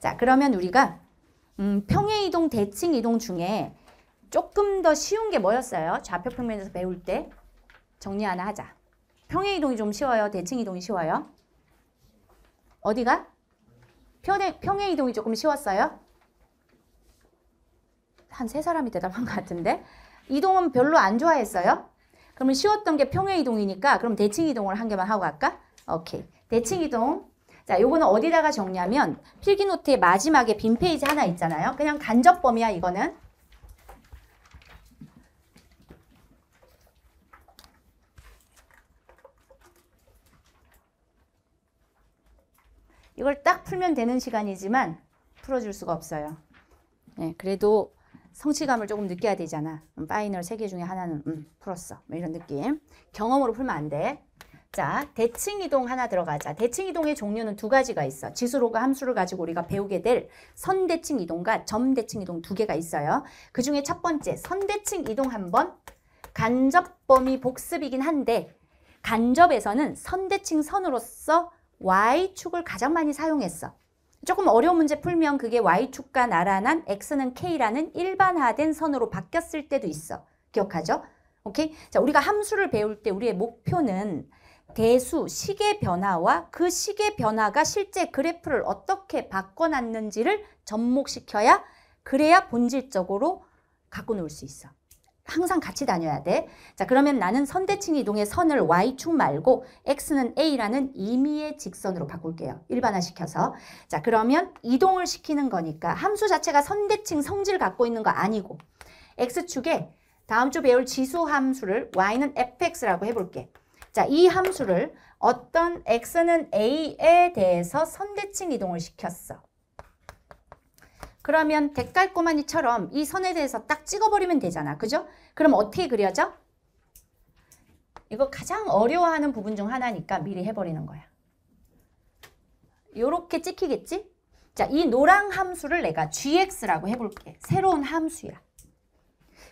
자, 그러면 우리가 음, 평행 이동, 대칭 이동 중에 조금 더 쉬운 게 뭐였어요? 좌표 평면에서 배울 때 정리 하나 하자. 평행 이동이 좀 쉬워요? 대칭 이동이 쉬워요? 어디가? 평행, 평행 이동이 조금 쉬웠어요? 한 세 사람이 대답한 것 같은데 이동은 별로 안 좋아했어요? 그러면 쉬웠던 게 평행 이동이니까 그럼 대칭 이동을 한 개만 하고 갈까? 오케이. 대칭 이동 자, 요거는 어디다가 적냐면 필기노트의 마지막에 빈 페이지 하나 있잖아요. 그냥 간접범이야 이거는. 이걸 딱 풀면 되는 시간이지만 풀어줄 수가 없어요. 네, 그래도 성취감을 조금 느껴야 되잖아. 음, 파이널 세 개 중에 하나는 음, 풀었어. 뭐 이런 느낌. 경험으로 풀면 안 돼. 자, 대칭 이동 하나 들어가자. 대칭 이동의 종류는 두 가지가 있어. 지수로가 함수를 가지고 우리가 배우게 될 선대칭 이동과 점대칭 이동 두 개가 있어요. 그 중에 첫 번째, 선대칭 이동 한번 간접 범위 복습이긴 한데 간접에서는 선대칭 선으로서 y축을 가장 많이 사용했어. 조금 어려운 문제 풀면 그게 y축과 나란한 x는 k라는 일반화된 선으로 바뀌었을 때도 있어. 기억하죠? 오케이? 자, 우리가 함수를 배울 때 우리의 목표는 대수, 시계 변화와 그 시계 변화가 실제 그래프를 어떻게 바꿔놨는지를 접목시켜야 그래야 본질적으로 갖고 놓을 수 있어. 항상 같이 다녀야 돼. 자 그러면 나는 선대칭 이동의 선을 y축 말고 x는 a라는 임의의 직선으로 바꿀게요. 일반화시켜서. 자 그러면 이동을 시키는 거니까 함수 자체가 선대칭 성질 갖고 있는 거 아니고 x축에 다음 주 배울 지수 함수를 y는 fx라고 해볼게. 자, 이 함수를 어떤 x는 a에 대해서 선대칭 이동을 시켰어. 그러면 대깔꼬마니처럼 이 선에 대해서 딱 찍어버리면 되잖아. 그죠? 그럼 어떻게 그려져? 이거 가장 어려워하는 부분 중 하나니까 미리 해버리는 거야. 요렇게 찍히겠지? 자, 이 노랑 함수를 내가 gx라고 해볼게. 새로운 함수야.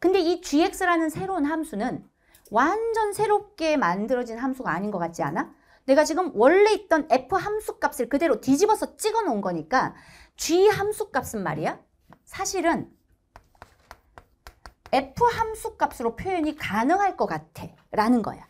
근데 이 gx라는 새로운 함수는 완전 새롭게 만들어진 함수가 아닌 것 같지 않아? 내가 지금 원래 있던 f 함수 값을 그대로 뒤집어서 찍어 놓은 거니까 g 함수 값은 말이야 사실은 f 함수 값으로 표현이 가능할 것 같아 라는 거야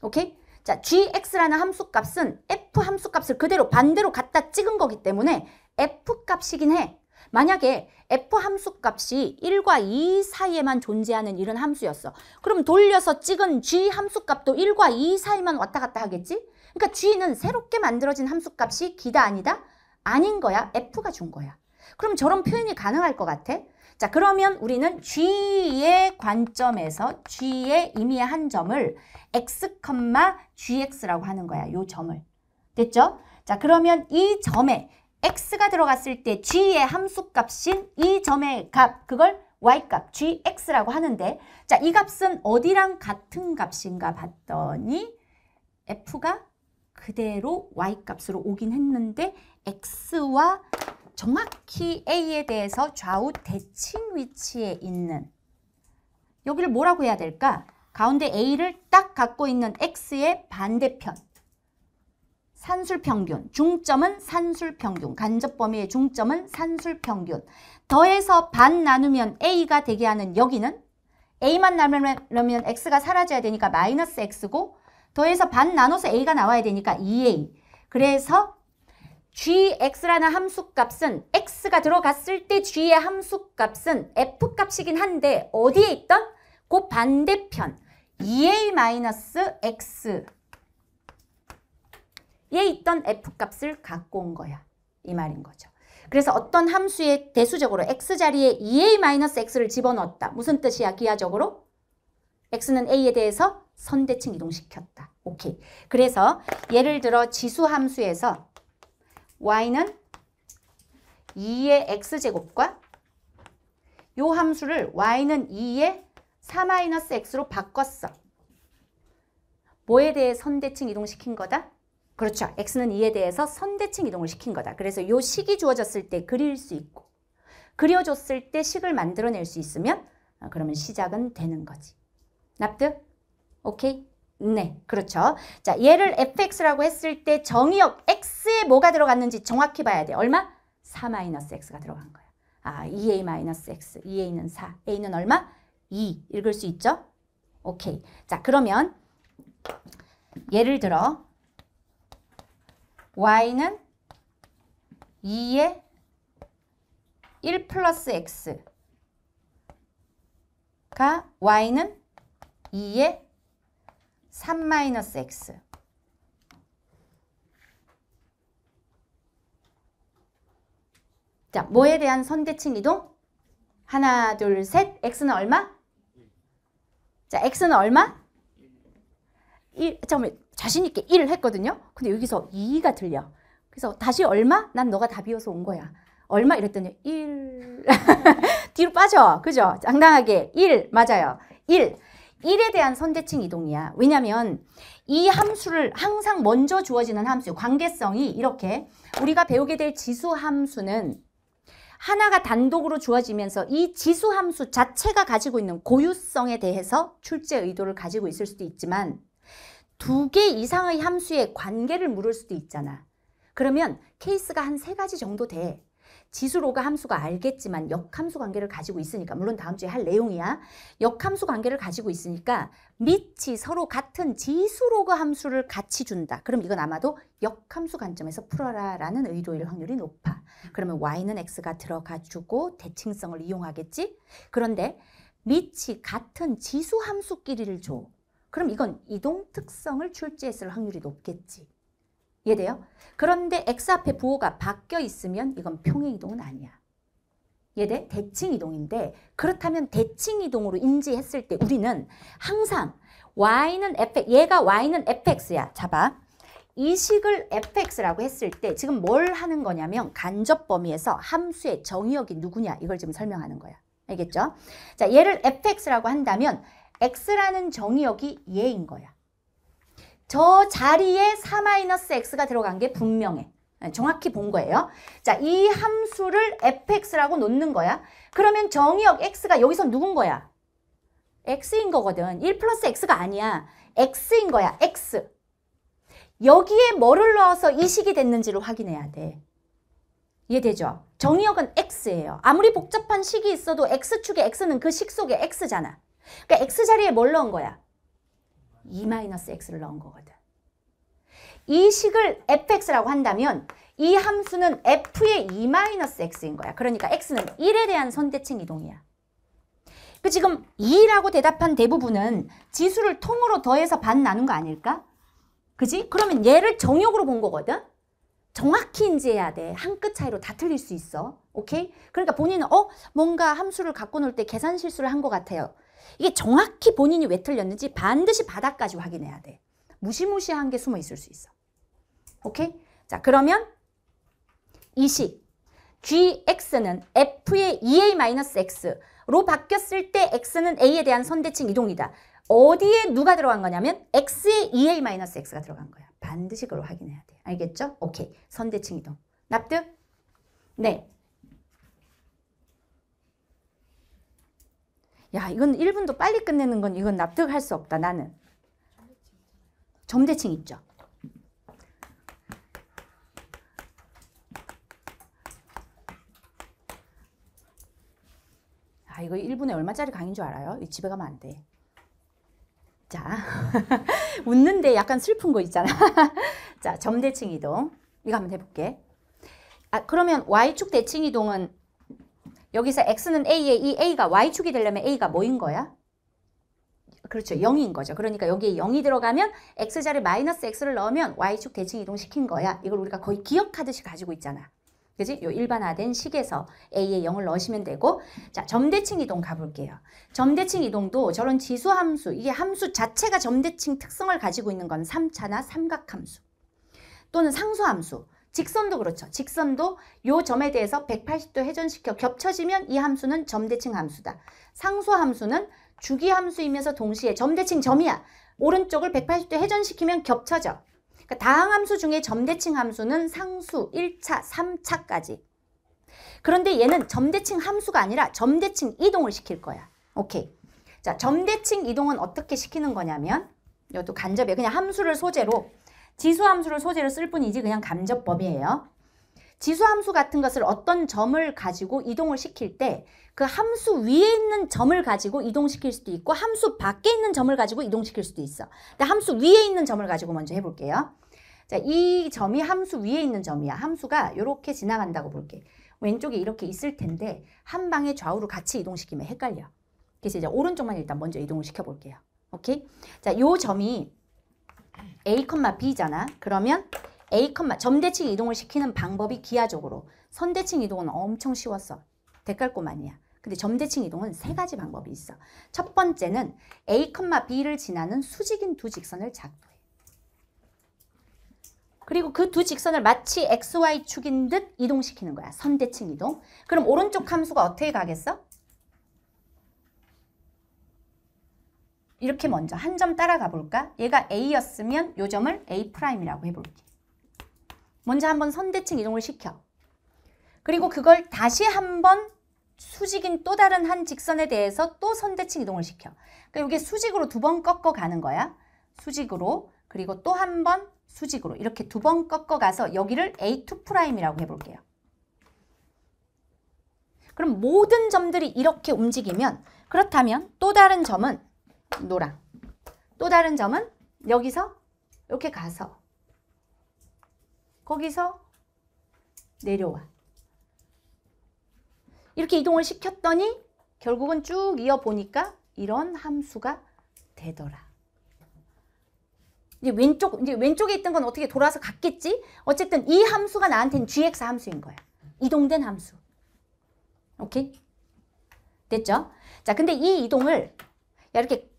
오케이? 자, gx라는 함수 값은 f 함수 값을 그대로 반대로 갖다 찍은 거기 때문에 f 값이긴 해 만약에 f 함수 값이 1과 2 사이에만 존재하는 이런 함수였어. 그럼 돌려서 찍은 g 함수 값도 1과 2 사이만 왔다 갔다 하겠지? 그러니까 g는 새롭게 만들어진 함수 값이 기다 아니다? 아닌 거야. f가 준 거야. 그럼 저런 표현이 가능할 것 같아? 자 그러면 우리는 g의 관점에서 g의 임의의 한 점을 x, gx라고 하는 거야. 요 점을. 됐죠? 자 그러면 이 점에 x가 들어갔을 때 g의 함수값인 이 점의 값 그걸 y값 gx라고 하는데 자 이 값은 어디랑 같은 값인가 봤더니 f가 그대로 y값으로 오긴 했는데 x와 정확히 a에 대해서 좌우 대칭 위치에 있는 여기를 뭐라고 해야 될까? 가운데 a를 딱 갖고 있는 x의 반대편 산술평균, 중점은 산술평균, 간접 범위의 중점은 산술평균. 더해서 반 나누면 A가 되게 하는 여기는 A만 나누면 X가 사라져야 되니까 마이너스 X고 더해서 반 나눠서 A가 나와야 되니까 2A. 그래서 gx라는 함수값은 x가 들어갔을 때 g의 함수값은 f값이긴 한데 어디에 있던? 그 반대편 2a-x 위에 있던 F값을 갖고 온 거야. 이 말인 거죠. 그래서 어떤 함수의 대수적으로 X자리에 2A-X를 집어넣었다. 무슨 뜻이야? 기하적으로? X는 A에 대해서 선대칭 이동시켰다. 오케이. 그래서 예를 들어 지수 함수에서 Y는 2의 X제곱과 요 함수를 Y는 2의 4-X로 바꿨어. 뭐에 대해 선대칭 이동시킨 거다? 그렇죠. x는 2에 대해서 선대칭 이동을 시킨 거다. 그래서 요 식이 주어졌을 때 그릴 수 있고 그려줬을 때 식을 만들어낼 수 있으면 아, 그러면 시작은 되는 거지. 납득? 오케이? 네, 그렇죠. 자, 얘를 fx라고 했을 때 정의역 x에 뭐가 들어갔는지 정확히 봐야 돼. 얼마? 4-x가 들어간 거야. 아, 2a-x, 2a는 4, a는 얼마? 2. 읽을 수 있죠? 오케이. 자, 그러면 예를 들어 y는 2의 1 플러스 x가 y는 2의 3 마이너스 x 자, 뭐에 대한 선대칭 이동? 하나, 둘, 셋. x는 얼마? 자, x는 얼마? 1, 잠깐만. 자신있게 1을 했거든요. 근데 여기서 2가 들려. 그래서 다시 얼마? 난 너가 답이어서 온 거야. 얼마? 이랬더니 1. 뒤로 빠져. 그죠? 장당하게 1. 맞아요. 1. 1에 대한 선대칭 이동이야. 왜냐면 이 함수를 항상 먼저 주어지는 함수, 관계성이 이렇게 우리가 배우게 될 지수 함수는 하나가 단독으로 주어지면서 이 지수 함수 자체가 가지고 있는 고유성에 대해서 출제 의도를 가지고 있을 수도 있지만 두개 이상의 함수의 관계를 물을 수도 있잖아. 그러면 케이스가 한 세 가지 정도 돼. 지수로가 함수가 알겠지만 역함수 관계를 가지고 있으니까 물론 다음 주에 할 내용이야. 역함수 관계를 가지고 있으니까 밑이 서로 같은 지수로그 함수를 같이 준다. 그럼 이건 아마도 역함수 관점에서 풀어라 라는 의도일 확률이 높아. 그러면 y는 x가 들어가주고 대칭성을 이용하겠지? 그런데 밑이 같은 지수 함수끼리를 줘. 그럼 이건 이동 특성을 출제했을 확률이 높겠지. 이해돼요? 그런데 x 앞에 부호가 바뀌어 있으면 이건 평행이동은 아니야. 이돼 대칭이동인데 그렇다면 대칭이동으로 인지했을 때 우리는 항상 y는 f 얘가 y는 fx야. 잡아. 이 식을 fx라고 했을 때 지금 뭘 하는 거냐면 간접 범위에서 함수의 정의역이 누구냐 이걸 지금 설명하는 거야. 알겠죠? 자, 얘를 fx라고 한다면 x라는 정의역이 얘인 거야. 저 자리에 4-x가 들어간 게 분명해. 네, 정확히 본 거예요. 자, 이 함수를 fx라고 놓는 거야. 그러면 정의역 x가 여기서 누군 거야? x인 거거든. 1 플러스 x가 아니야. x인 거야. x. 여기에 뭐를 넣어서 이 식이 됐는지를 확인해야 돼. 이해되죠? 정의역은 x예요. 아무리 복잡한 식이 있어도 x축의 x는 그 식 속의 x잖아. 그러니까 x 자리에 뭘 넣은 거야? 2-x를 e 넣은 거거든. 이 식을 fx라고 한다면 이 함수는 f의 2-x인 e 거야. 그러니까 x는 1에 대한 선대칭 이동이야. 그 지금 2라고 대답한 대부분은 지수를 통으로 더해서 반 나눈 거 아닐까? 그지? 그러면 얘를 정역으로 본 거거든? 정확히 인지해야 돼. 한 끗 차이로 다 틀릴 수 있어. 오케이? 그러니까 본인은 어? 뭔가 함수를 갖고 놀 때 계산 실수를 한것 같아요. 이게 정확히 본인이 왜 틀렸는지 반드시 바닥까지 확인해야 돼. 무시무시한 게 숨어 있을 수 있어. 오케이? 자, 그러면 이식. GX는 F의 2A-X로 바뀌었을 때 X는 A에 대한 선대칭 이동이다. 어디에 누가 들어간 거냐면 X의 2A-X가 들어간 거야. 반드시 그걸 확인해야 돼. 알겠죠? 오케이. 선대칭 이동. 납득? 네. 야, 이건 1분도 빨리 끝내는 건 이건 납득할 수 없다, 나는. 점대칭 있죠. 아, 이거 1분에 얼마짜리 강의인 줄 알아요? 집에 가면 안 돼. 자, 웃는데 약간 슬픈 거 있잖아. 자, 점대칭 이동. 이거 한번 해볼게. 아, 그러면 Y축 대칭 이동은 여기서 x는 a에 이 a가 y축이 되려면 a가 뭐인 거야? 그렇죠. 0인 거죠. 그러니까 여기에 0이 들어가면 x자리 마이너스 x를 넣으면 y축 대칭 이동시킨 거야. 이걸 우리가 거의 기억하듯이 가지고 있잖아. 그지? 요 일반화된 식에서 a에 0을 넣으시면 되고 자 점대칭 이동 가볼게요. 점대칭 이동도 저런 지수 함수 이게 함수 자체가 점대칭 특성을 가지고 있는 건 3차나 삼각함수 또는 상수함수 직선도 그렇죠. 직선도 요 점에 대해서 180도 회전시켜 겹쳐지면 이 함수는 점대칭 함수다. 상수 함수는 주기 함수이면서 동시에 점대칭 점이야. 오른쪽을 180도 회전시키면 겹쳐져. 그러니까 다항함수 중에 점대칭 함수는 상수 1차, 3차까지. 그런데 얘는 점대칭 함수가 아니라 점대칭 이동을 시킬 거야. 오케이. 자, 점대칭 이동은 어떻게 시키는 거냐면 이것도 간접이에요. 그냥 함수를 소재로 지수함수를 소재로 쓸 뿐이지 그냥 감접법이에요. 지수함수 같은 것을 어떤 점을 가지고 이동을 시킬 때 그 함수 위에 있는 점을 가지고 이동시킬 수도 있고 함수 밖에 있는 점을 가지고 이동시킬 수도 있어. 근데 함수 위에 있는 점을 가지고 먼저 해볼게요. 자, 이 점이 함수 위에 있는 점이야. 함수가 이렇게 지나간다고 볼게. 왼쪽에 이렇게 있을 텐데 한 방에 좌우로 같이 이동시키면 헷갈려. 그래서 이제 오른쪽만 일단 먼저 이동을 시켜볼게요. 오케이? 자, 요 점이 A, B잖아. 그러면 A, 점대칭 이동을 시키는 방법이 기하적으로 선대칭 이동은 엄청 쉬웠어. 대깔꼬 아니야. 근데 점대칭 이동은 세 가지 방법이 있어. 첫 번째는 A, B를 지나는 수직인 두 직선을 작도해. 그리고 그 두 직선을 마치 XY축인 듯 이동시키는 거야. 선대칭 이동. 그럼 오른쪽 함수가 어떻게 가겠어? 이렇게 먼저 한 점 따라가 볼까? 얘가 A였으면 요 점을 A'이라고 해볼게. 먼저 한번 선대칭 이동을 시켜. 그리고 그걸 다시 한번 수직인 또 다른 한 직선에 대해서 또 선대칭 이동을 시켜. 그러니까 이게 수직으로 두 번 꺾어 가는 거야. 수직으로 그리고 또 한 번 수직으로 이렇게 두 번 꺾어 가서 여기를 A2'이라고 해볼게요. 그럼 모든 점들이 이렇게 움직이면 그렇다면 또 다른 점은 노랑. 또 다른 점은 여기서 이렇게 가서 거기서 내려와. 이렇게 이동을 시켰더니 결국은 쭉 이어보니까 이런 함수가 되더라. 이제 왼쪽, 이제 왼쪽에 있던 건 어떻게 돌아서 갔겠지? 어쨌든 이 함수가 나한테는 gx 함수인 거야. 이동된 함수. 오케이? 됐죠? 자, 근데 이 이동을 이렇게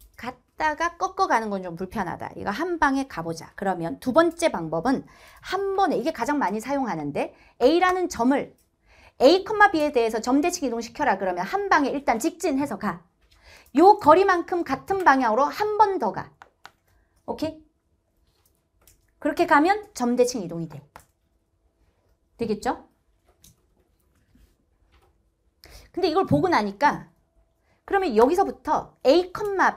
했다가 꺾어가는 건 좀 불편하다. 이거 한 방에 가보자. 그러면 두 번째 방법은 한 번에 이게 가장 많이 사용하는데 A라는 점을 A, B에 대해서 점대칭 이동시켜라 그러면 한 방에 일단 직진해서 가. 요 거리만큼 같은 방향으로 한 번 더 가. 오케이? 그렇게 가면 점대칭 이동이 돼. 되겠죠? 근데 이걸 보고 나니까 그러면 여기서부터 A,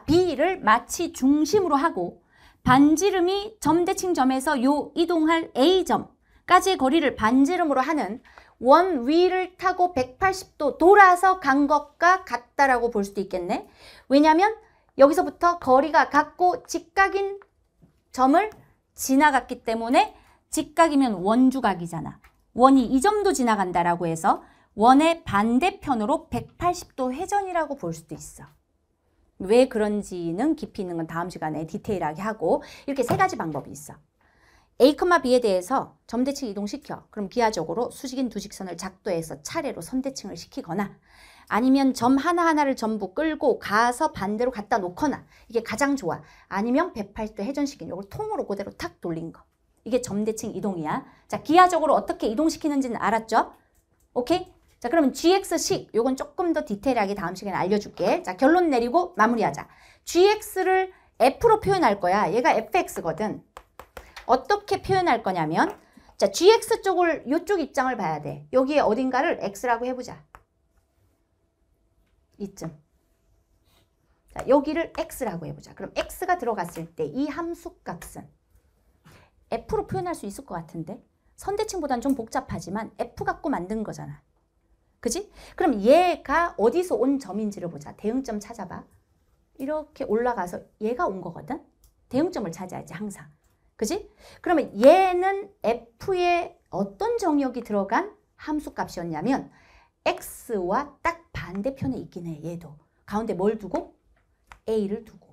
B를 마치 중심으로 하고 반지름이 점 대칭 점에서 요 이동할 A점까지의 거리를 반지름으로 하는 원 위를 타고 180도 돌아서 간 것과 같다라고 볼 수도 있겠네. 왜냐하면 여기서부터 거리가 같고 직각인 점을 지나갔기 때문에 직각이면 원주각이잖아. 원이 이 점도 지나간다라고 해서 원의 반대편으로 180도 회전이라고 볼 수도 있어. 왜 그런지는 깊이 있는 건 다음 시간에 디테일하게 하고 이렇게 세 가지 방법이 있어. A, B에 대해서 점대칭 이동시켜. 그럼 기하적으로 수직인 두 직선을 작도해서 차례로 선대칭을 시키거나 아니면 점 하나하나를 전부 끌고 가서 반대로 갖다 놓거나 이게 가장 좋아. 아니면 180도 회전시킨 이걸 통으로 그대로 탁 돌린 거. 이게 점대칭 이동이야. 자, 기하적으로 어떻게 이동시키는지는 알았죠? 오케이? 자 그러면 GX식 요건 조금 더 디테일하게 다음 시간에 알려줄게. 자 결론 내리고 마무리하자. GX를 F로 표현할 거야. 얘가 FX거든. 어떻게 표현할 거냐면 자 GX 쪽을 요쪽 입장을 봐야 돼. 여기에 어딘가를 X라고 해보자. 이쯤. 자, 여기를 x라고 해보자. 그럼 x가 들어갔을 때 이 함수값은 f로 표현할 수 있을 것 같은데 선대칭보다는 좀 복잡하지만 f 갖고 만든 거잖아. 그지? 그럼 얘가 어디서 온 점인지를 보자. 대응점 찾아봐. 이렇게 올라가서 얘가 온 거거든. 대응점을 찾아야지 항상. 그지? 그러면 얘는 F에 어떤 정역이 들어간 함수값이었냐면 X와 딱 반대편에 있긴 해. 얘도. 가운데 뭘 두고? A를 두고.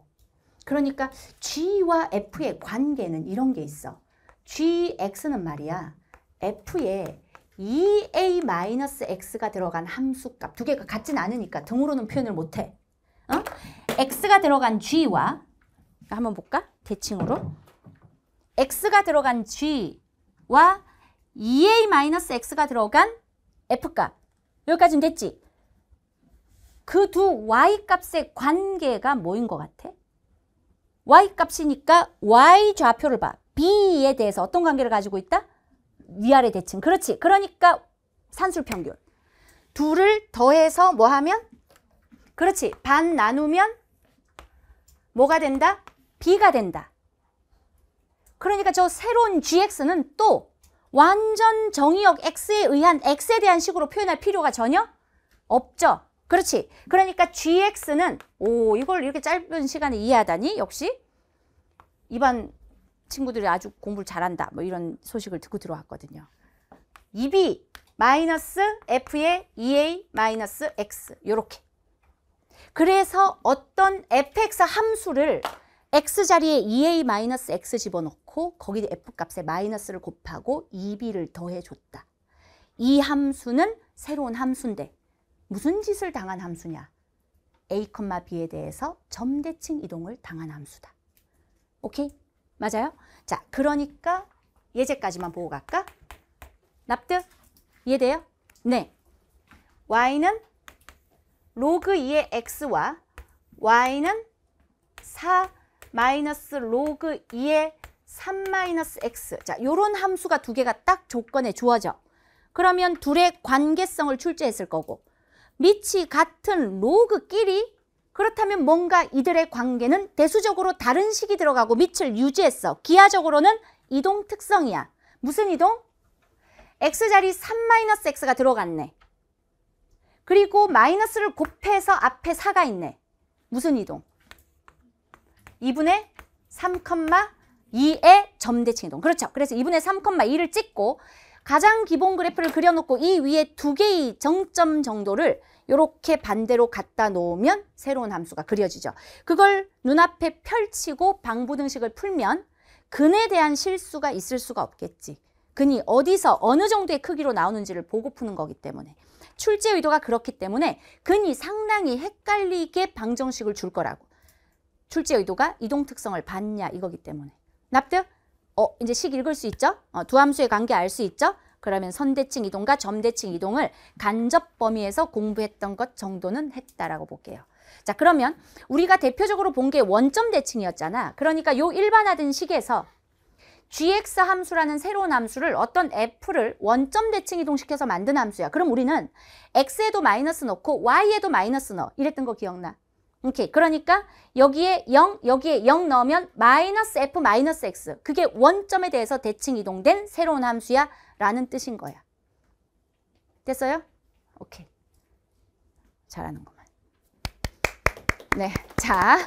그러니까 G와 F의 관계는 이런 게 있어. GX는 말이야. F의 e a x 가 들어간 함수값 두 개가 같진 않으니까 등으로는 표현을 못해. 어? x가 들어간 g와 한번 볼까? 대칭으로. x가 들어간 g와 2a-x가 들어간 f값 여기까지는 됐지? 그 두 y값의 관계가 뭐인 것 같아? y값이니까 y좌표를 봐. b에 대해서 어떤 관계를 가지고 있다? 위아래 대칭. 그렇지. 그러니까 산술 평균. 둘을 더해서 뭐 하면? 그렇지. 반 나누면 뭐가 된다? B가 된다. 그러니까 저 새로운 GX는 또 완전 정의역 X에 의한 X에 대한 식으로 표현할 필요가 전혀 없죠. 그렇지. 그러니까 GX는 오 이걸 이렇게 짧은 시간에 이해하다니 역시 이번 친구들이 아주 공부를 잘한다 뭐 이런 소식을 듣고 들어왔거든요. EB 마이너스 F의 EA 마이너스 X 요렇게 그래서 어떤 fx 함수를 x자리에 2a 마이너스 x 집어넣고 거기 f값에 마이너스를 곱하고 2b를 더해줬다. 이 함수는 새로운 함수인데 무슨 짓을 당한 함수냐? a, b에 대해서 점대칭 이동을 당한 함수다. 오케이? 맞아요? 자, 그러니까 예제까지만 보고 갈까? 납득? 이해돼요? 네. y는 로그 2의 x와 y는 4 마이너스 로그 2의 3 마이너스 x 자 요런 함수가 두 개가 딱 조건에 주어져 그러면 둘의 관계성을 출제했을 거고 밑이 같은 로그끼리 그렇다면 뭔가 이들의 관계는 대수적으로 다른 식이 들어가고 밑을 유지했어. 기하적으로는 이동 특성이야. 무슨 이동? x자리 3-x가 들어갔네. 그리고 마이너스를 곱해서 앞에 4가 있네. 무슨 이동? 2분의 3, 2의 점대칭 이동. 그렇죠. 그래서 2분의 3, 2를 찍고 가장 기본 그래프를 그려놓고 이 위에 두 개의 정점 정도를 이렇게 반대로 갖다 놓으면 새로운 함수가 그려지죠. 그걸 눈앞에 펼치고 방부등식을 풀면 근에 대한 실수가 있을 수가 없겠지. 근이 어디서 어느 정도의 크기로 나오는지를 보고 푸는 거기 때문에 출제 의도가 그렇기 때문에 근이 상당히 헷갈리게 방정식을 줄 거라고 출제 의도가 이동 특성을 봤냐 이거기 때문에 납득? 어 이제 식 읽을 수 있죠? 어, 두 함수의 관계 알 수 있죠? 그러면 선대칭 이동과 점대칭 이동을 간접 범위에서 공부했던 것 정도는 했다라고 볼게요. 자 그러면 우리가 대표적으로 본 게 원점 대칭이었잖아. 그러니까 요 일반화된 식에서 gx 함수라는 새로운 함수를 어떤 f를 원점 대칭 이동시켜서 만든 함수야. 그럼 우리는 x에도 마이너스 넣고 y에도 마이너스 넣어. 이랬던 거 기억나? 오케이. 그러니까 여기에 0, 여기에 0 넣으면 마이너스 f 마이너스 x. 그게 원점에 대해서 대칭 이동된 새로운 함수야 라는 뜻인 거야. 됐어요? 오케이. 잘하는구만. 네. 자.